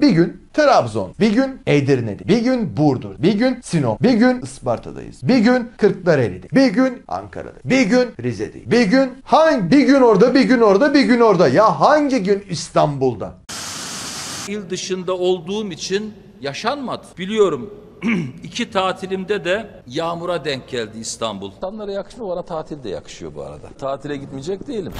Bir gün Trabzon, bir gün Edirne'de, bir gün Burdur, bir gün Sinop, bir gün Isparta'dayız, bir gün Kırklareli'de, bir gün Ankara'da, bir gün Rize'de, bir gün hangi bir gün orada, bir gün orada, bir gün orada ya hangi gün İstanbul'da? İl dışında olduğum için yaşanmadı. Biliyorum İki tatilimde de yağmura denk geldi İstanbul. İnsanlara yakışmıyor, bana tatil de yakışıyor bu arada. Tatile gitmeyecek değilim.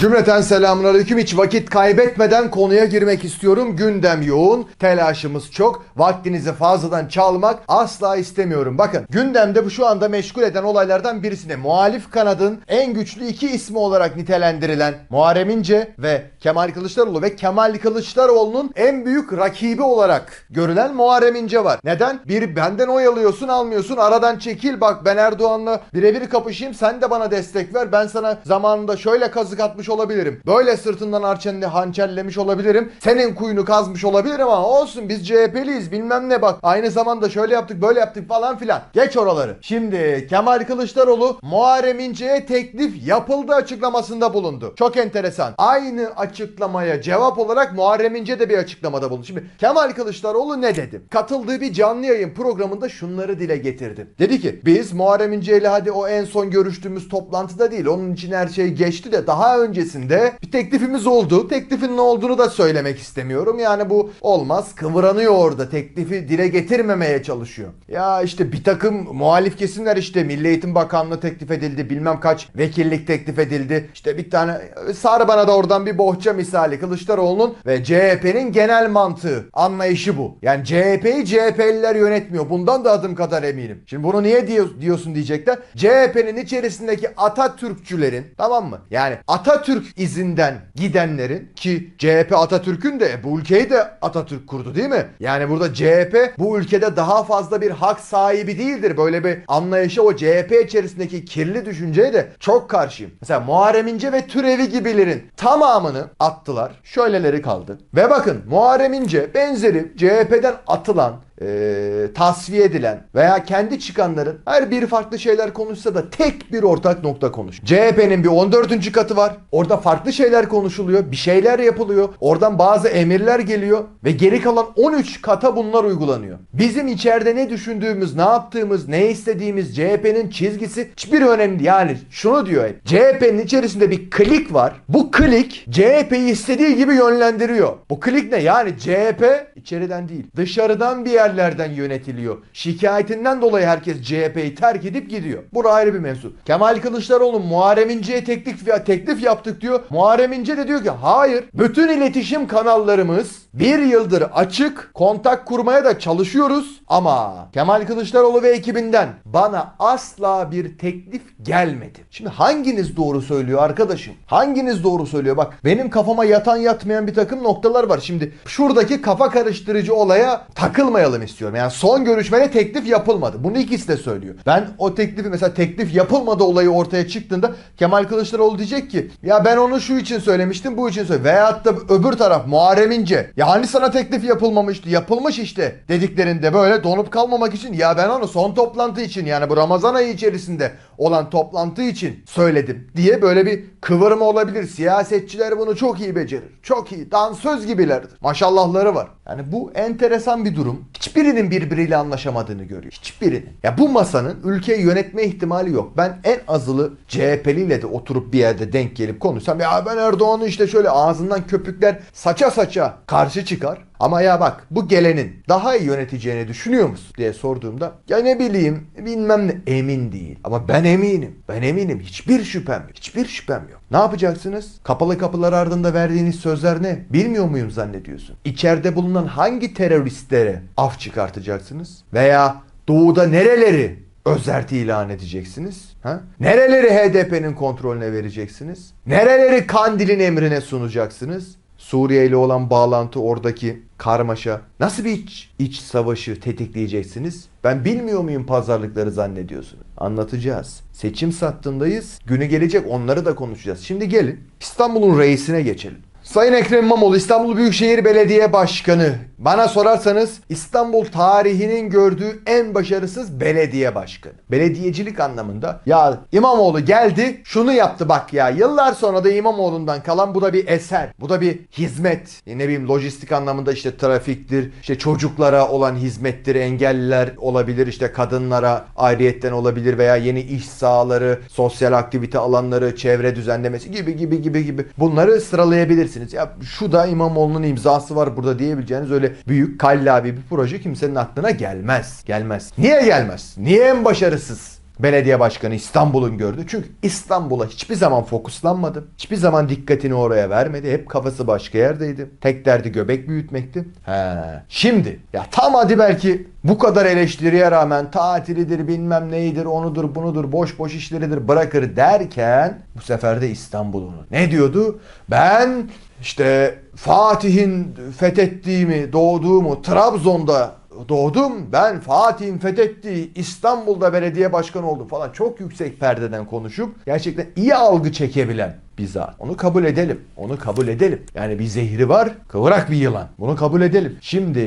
Cümleten selamun Hiç vakit kaybetmeden konuya girmek istiyorum. Gündem yoğun, telaşımız çok. Vaktinizi fazladan çalmak asla istemiyorum. Bakın gündemde bu şu anda meşgul eden olaylardan birisine muhalif kanadın en güçlü iki ismi olarak nitelendirilen Muharrem İnce ve Kemal Kılıçdaroğlu ve Kemal Kılıçdaroğlu'nun en büyük rakibi olarak görülen Muharrem İnce var. Neden? Bir Hayır benden oy alıyorsun almıyorsun aradan çekil bak ben Erdoğan'la birebir kapışayım sen de bana destek ver ben sana zamanında şöyle kazık atmış olabilirim. Böyle sırtından arçenle hançerlemiş olabilirim. Senin kuyunu kazmış olabilirim ama olsun biz CHP'liyiz bilmem ne bak. Aynı zamanda şöyle yaptık böyle yaptık falan filan. Geç oraları. Şimdi Kemal Kılıçdaroğlu Muharrem İnce'ye teklif yapıldı açıklamasında bulundu. Çok enteresan. Aynı açıklamaya cevap olarak Muharrem İnce de bir açıklamada bulundu. Şimdi Kemal Kılıçdaroğlu ne dedi? Katıldığı bir canlı yayın Bey'in programında şunları dile getirdi. Dedi ki biz Muharrem İnce ile hadi o en son görüştüğümüz toplantıda değil onun için her şey geçti de daha öncesinde bir teklifimiz oldu. Teklifin ne olduğunu da söylemek istemiyorum. Yani bu olmaz kıvranıyor orada teklifi dile getirmemeye çalışıyor. Ya işte bir takım muhalif kesimler işte Milli Eğitim Bakanlığı teklif edildi bilmem kaç vekillik teklif edildi. İşte bir tane e, sar bana da oradan bir bohça misali Kılıçdaroğlu'nun ve CHP'nin genel mantığı anlayışı bu. Yani CHP'yi CHP'liler yönet etmiyor. Bundan da adım kadar eminim. Şimdi bunu niye diyorsun diyecekler. CHP'nin içerisindeki Atatürkçülerin tamam mı? Yani Atatürk izinden gidenlerin ki CHP Atatürk'ün de bu ülkeyi de Atatürk kurdu değil mi? Yani burada CHP bu ülkede daha fazla bir hak sahibi değildir. Böyle bir anlayışı o CHP içerisindeki kirli düşünceye de çok karşıyım. Mesela Muharrem İnce ve Türevi gibilerin tamamını attılar. Şöyleleri kaldı. Ve bakın Muharrem İnce benzeri CHP'den atılan e, tasfiye edilen veya kendi çıkanların her biri farklı şeyler konuşsa da tek bir ortak nokta konuş. CHP'nin bir 14. katı var. Orada farklı şeyler konuşuluyor. Bir şeyler yapılıyor. Oradan bazı emirler geliyor ve geri kalan 13 kata bunlar uygulanıyor. Bizim içeride ne düşündüğümüz, ne yaptığımız, ne istediğimiz CHP'nin çizgisi hiçbir önemli. Yani şunu diyor hep. CHP'nin içerisinde bir klik var. Bu klik CHP'yi istediği gibi yönlendiriyor. Bu klik ne? Yani CHP içeriden değil. Dışarıdan bir yer mahallelerden yönetiliyor. Şikayetinden dolayı herkes CHP'yi terk edip gidiyor. Bu ayrı bir mevzu. Kemal Kılıçdaroğlu Muharrem İnce'ye teklif, teklif yaptık diyor. Muharrem İnce de diyor ki hayır bütün iletişim kanallarımız bir yıldır açık kontak kurmaya da çalışıyoruz ama Kemal Kılıçdaroğlu ve ekibinden bana asla bir teklif gelmedi. Şimdi hanginiz doğru söylüyor arkadaşım? Hanginiz doğru söylüyor? Bak benim kafama yatan yatmayan bir takım noktalar var. Şimdi şuradaki kafa karıştırıcı olaya takılmayalım istiyorum. Yani son görüşmene teklif yapılmadı. Bunu ikisi de söylüyor. Ben o teklifi mesela teklif yapılmadı olayı ortaya çıktığında Kemal Kılıçdaroğlu diyecek ki ya ben onu şu için söylemiştim bu için söyle Veyahut da öbür taraf Muharrem İnce ya hani sana teklif yapılmamıştı? Yapılmış işte dediklerinde böyle donup kalmamak için ya ben onu son toplantı için yani bu Ramazan ayı içerisinde olan toplantı için söyledim diye böyle bir kıvırma olabilir. Siyasetçiler bunu çok iyi becerir. Çok iyi. Dansöz gibilerdir. Maşallahları var. Yani bu enteresan bir durum. Hiçbirinin birbiriyle anlaşamadığını görüyor. Hiçbirinin. Ya bu masanın ülkeyi yönetme ihtimali yok. Ben en azılı CHP'liyle de oturup bir yerde denk gelip konuşsam ya ben Erdoğan'ı işte şöyle ağzından köpükler saça saça karşı karşı çıkar ama ya bak bu gelenin daha iyi yöneteceğini düşünüyor musun diye sorduğumda ya ne bileyim bilmem ne emin değil ama ben eminim. Ben eminim hiçbir şüphem yok. Hiçbir şüphem yok. Ne yapacaksınız? Kapalı kapılar ardında verdiğiniz sözler ne? Bilmiyor muyum zannediyorsun? İçeride bulunan hangi teröristlere af çıkartacaksınız? Veya doğuda nereleri özerti ilan edeceksiniz? Ha? Nereleri HDP'nin kontrolüne vereceksiniz? Nereleri Kandil'in emrine sunacaksınız? Suriye ile olan bağlantı oradaki karmaşa. Nasıl bir iç, iç savaşı tetikleyeceksiniz? Ben bilmiyor muyum pazarlıkları zannediyorsunuz? Anlatacağız. Seçim sattındayız. Günü gelecek onları da konuşacağız. Şimdi gelin İstanbul'un reisine geçelim. Sayın Ekrem İmamoğlu İstanbul Büyükşehir Belediye Başkanı bana sorarsanız İstanbul tarihinin gördüğü en başarısız belediye başkanı. Belediyecilik anlamında ya İmamoğlu geldi şunu yaptı bak ya yıllar sonra da İmamoğlu'ndan kalan bu da bir eser. Bu da bir hizmet. E ne bileyim lojistik anlamında işte trafiktir, işte çocuklara olan hizmettir, engelliler olabilir, işte kadınlara ayrıyetten olabilir veya yeni iş sahaları, sosyal aktivite alanları, çevre düzenlemesi gibi gibi gibi gibi bunları sıralayabilirsiniz. Ya şu da İmamoğlu'nun imzası var burada diyebileceğiniz öyle böyle büyük kallavi bir proje kimsenin aklına gelmez. Gelmez. Niye gelmez? Niye en başarısız? belediye başkanı İstanbul'un gördü. Çünkü İstanbul'a hiçbir zaman fokuslanmadı. Hiçbir zaman dikkatini oraya vermedi. Hep kafası başka yerdeydi. Tek derdi göbek büyütmekti. He. Şimdi ya tam hadi belki bu kadar eleştiriye rağmen tatilidir bilmem neyidir onudur bunudur boş boş işleridir bırakır derken bu sefer de İstanbul'unu. Ne diyordu? Ben işte Fatih'in fethettiğimi, doğduğumu, Trabzon'da doğdum. Ben Fatih'in fethettiği İstanbul'da belediye başkanı oldum falan. Çok yüksek perdeden konuşup gerçekten iyi algı çekebilen bir Onu kabul edelim. Onu kabul edelim. Yani bir zehri var, kıvrak bir yılan. Bunu kabul edelim. Şimdi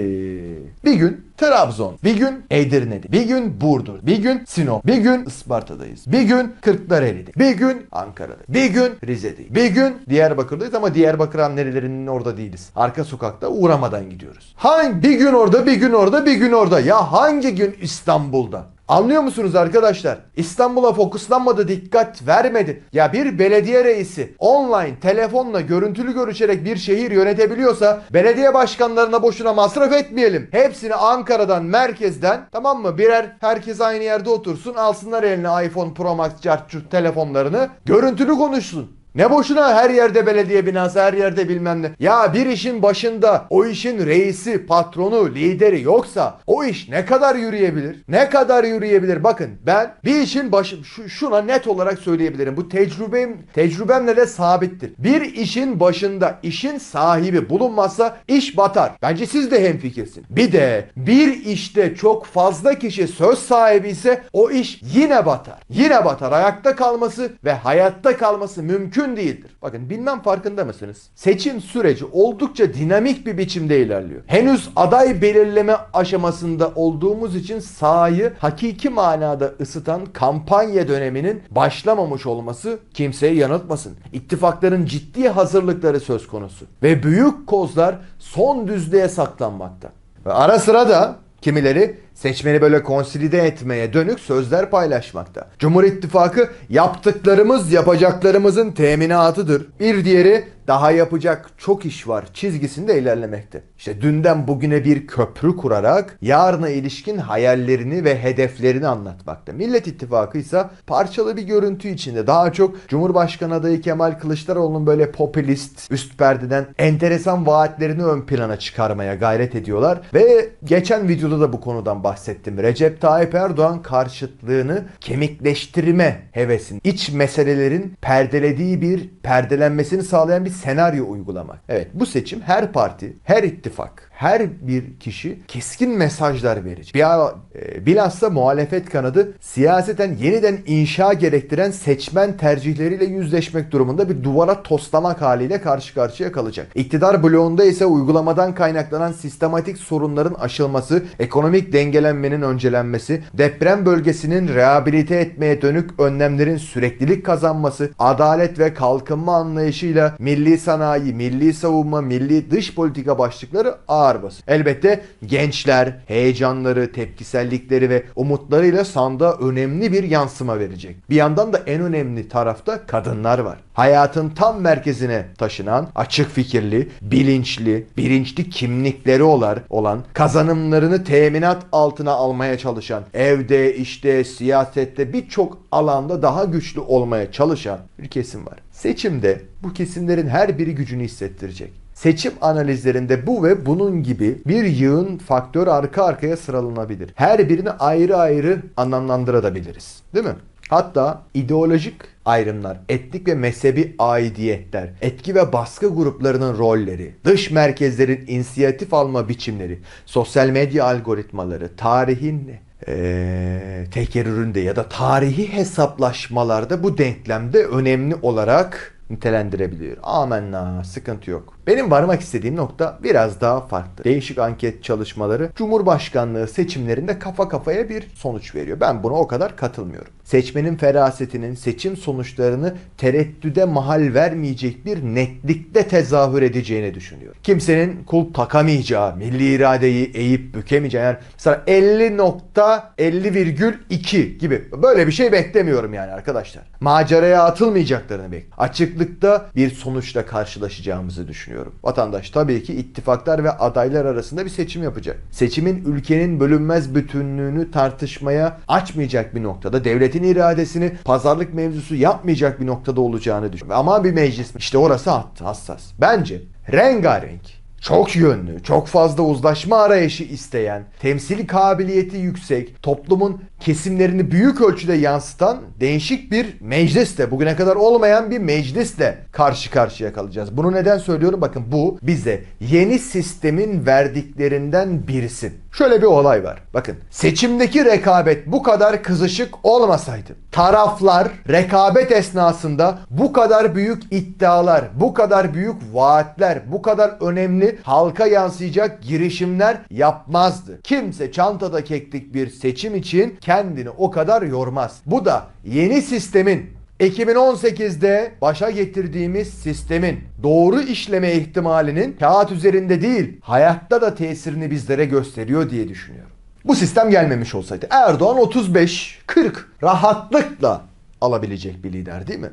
bir gün Trabzon, bir gün Edirne'de, bir gün Burdur, bir gün Sinop, bir gün Isparta'dayız, bir gün Kırklareli'de, bir gün Ankara'da, bir gün Rize'de, bir gün Diyarbakır'dayız ama Diyarbakır'ın nerelerinin orada değiliz. Arka sokakta uğramadan gidiyoruz. Hangi bir gün orada, bir gün orada, bir gün orada. Ya hangi gün İstanbul'da? Anlıyor musunuz arkadaşlar? İstanbul'a fokuslanmadı, dikkat vermedi. Ya bir belediye reisi online telefonla görüntülü görüşerek bir şehir yönetebiliyorsa belediye başkanlarına boşuna masraf etmeyelim. Hepsini Ankara'dan, merkezden tamam mı? Birer herkes aynı yerde otursun alsınlar eline iPhone Pro Max, Çarçur telefonlarını. Görüntülü konuşsun. Ne boşuna her yerde belediye binası, her yerde bilmem ne. Ya bir işin başında o işin reisi, patronu, lideri yoksa o iş ne kadar yürüyebilir? Ne kadar yürüyebilir? Bakın ben bir işin başı şuna net olarak söyleyebilirim. Bu tecrübem tecrübemle de sabittir. Bir işin başında işin sahibi bulunmazsa iş batar. Bence siz de hemfikirsiniz. Bir de bir işte çok fazla kişi söz sahibi ise o iş yine batar. Yine batar. Ayakta kalması ve hayatta kalması mümkün mümkün değildir. Bakın bilmem farkında mısınız? Seçim süreci oldukça dinamik bir biçimde ilerliyor. Henüz aday belirleme aşamasında olduğumuz için sahayı hakiki manada ısıtan kampanya döneminin başlamamış olması kimseyi yanıltmasın. İttifakların ciddi hazırlıkları söz konusu ve büyük kozlar son düzlüğe saklanmakta. Ve ara sıra da kimileri seçmeni böyle konsilide etmeye dönük sözler paylaşmakta. Cumhur İttifakı yaptıklarımız yapacaklarımızın teminatıdır. Bir diğeri daha yapacak çok iş var çizgisinde ilerlemekte. İşte dünden bugüne bir köprü kurarak yarına ilişkin hayallerini ve hedeflerini anlatmakta. Millet İttifakı ise parçalı bir görüntü içinde daha çok Cumhurbaşkanı adayı Kemal Kılıçdaroğlu'nun böyle popülist üst perdeden enteresan vaatlerini ön plana çıkarmaya gayret ediyorlar ve geçen videoda da bu konudan bahsediyorlar bahsettim. Recep Tayyip Erdoğan karşıtlığını kemikleştirme hevesini, iç meselelerin perdelediği bir, perdelenmesini sağlayan bir senaryo uygulamak. Evet bu seçim her parti, her ittifak, her bir kişi keskin mesajlar verecek. E, bilhassa muhalefet kanadı siyaseten yeniden inşa gerektiren seçmen tercihleriyle yüzleşmek durumunda bir duvara toslamak haliyle karşı karşıya kalacak. İktidar bloğunda ise uygulamadan kaynaklanan sistematik sorunların aşılması, ekonomik denge engellenmenin öncelenmesi, deprem bölgesinin rehabilite etmeye dönük önlemlerin süreklilik kazanması, adalet ve kalkınma anlayışıyla milli sanayi, milli savunma, milli dış politika başlıkları ağır basın. Elbette gençler heyecanları, tepkisellikleri ve umutlarıyla sanda önemli bir yansıma verecek. Bir yandan da en önemli tarafta kadınlar var hayatın tam merkezine taşınan, açık fikirli, bilinçli, bilinçli kimlikleri olar, olan, kazanımlarını teminat altına almaya çalışan, evde, işte, siyasette birçok alanda daha güçlü olmaya çalışan bir kesim var. Seçimde bu kesimlerin her biri gücünü hissettirecek. Seçim analizlerinde bu ve bunun gibi bir yığın faktör arka arkaya sıralanabilir. Her birini ayrı ayrı anlamlandırabiliriz. Değil mi? Hatta ideolojik ayrımlar, etnik ve mezhebi aidiyetler, etki ve baskı gruplarının rolleri, dış merkezlerin inisiyatif alma biçimleri, sosyal medya algoritmaları, tarihin ee, tekerrüründe ya da tarihi hesaplaşmalarda bu denklemde önemli olarak nitelendirebiliyor. Amenna sıkıntı yok. Benim varmak istediğim nokta biraz daha farklı. Değişik anket çalışmaları Cumhurbaşkanlığı seçimlerinde kafa kafaya bir sonuç veriyor. Ben buna o kadar katılmıyorum. Seçmenin ferasetinin seçim sonuçlarını tereddüde mahal vermeyecek bir netlikte tezahür edeceğini düşünüyorum. Kimsenin kul takamayacağı, milli iradeyi eğip bükemeyeceği yani mesela 50.50,2 gibi böyle bir şey beklemiyorum yani arkadaşlar. Maceraya atılmayacaklarını bekliyorum. Açıklıkta bir sonuçla karşılaşacağımızı düşünüyorum düşünüyorum. Vatandaş tabii ki ittifaklar ve adaylar arasında bir seçim yapacak. Seçimin ülkenin bölünmez bütünlüğünü tartışmaya açmayacak bir noktada, devletin iradesini pazarlık mevzusu yapmayacak bir noktada olacağını düşünüyorum. Ama bir meclis işte orası hassas. Bence rengarenk çok yönlü, çok fazla uzlaşma arayışı isteyen, temsil kabiliyeti yüksek, toplumun kesimlerini büyük ölçüde yansıtan değişik bir mecliste bugüne kadar olmayan bir mecliste karşı karşıya kalacağız. Bunu neden söylüyorum? Bakın bu bize yeni sistemin verdiklerinden birisi. Şöyle bir olay var. Bakın seçimdeki rekabet bu kadar kızışık olmasaydı taraflar rekabet esnasında bu kadar büyük iddialar, bu kadar büyük vaatler, bu kadar önemli halka yansıyacak girişimler yapmazdı. Kimse çantada keklik bir seçim için kendi kendini o kadar yormaz. Bu da yeni sistemin 2018'de başa getirdiğimiz sistemin doğru işleme ihtimalinin kağıt üzerinde değil, hayatta da tesirini bizlere gösteriyor diye düşünüyorum. Bu sistem gelmemiş olsaydı Erdoğan 35 40 rahatlıkla alabilecek bir lider değil mi?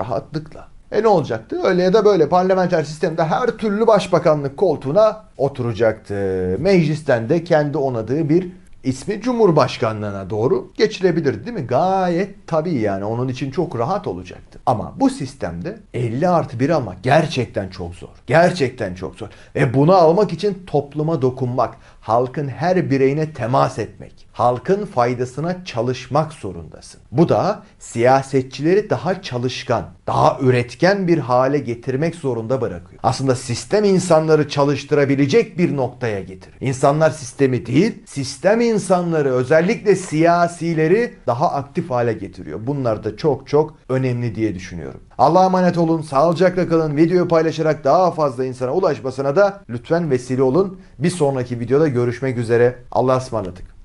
Rahatlıkla. E ne olacaktı? Öyle ya da böyle parlamenter sistemde her türlü başbakanlık koltuğuna oturacaktı. Meclisten de kendi onadığı bir ismi Cumhurbaşkanlığına doğru geçilebilir değil mi? Gayet tabii yani onun için çok rahat olacaktı. Ama bu sistemde 50 artı 1 almak gerçekten çok zor. Gerçekten çok zor. Ve bunu almak için topluma dokunmak, halkın her bireyine temas etmek halkın faydasına çalışmak zorundasın. Bu da siyasetçileri daha çalışkan, daha üretken bir hale getirmek zorunda bırakıyor. Aslında sistem insanları çalıştırabilecek bir noktaya getirir. İnsanlar sistemi değil, sistem insanları özellikle siyasileri daha aktif hale getiriyor. Bunlar da çok çok önemli diye düşünüyorum. Allah'a emanet olun, sağlıcakla kalın. Videoyu paylaşarak daha fazla insana ulaşmasına da lütfen vesile olun. Bir sonraki videoda görüşmek üzere. Allah'a ısmarladık.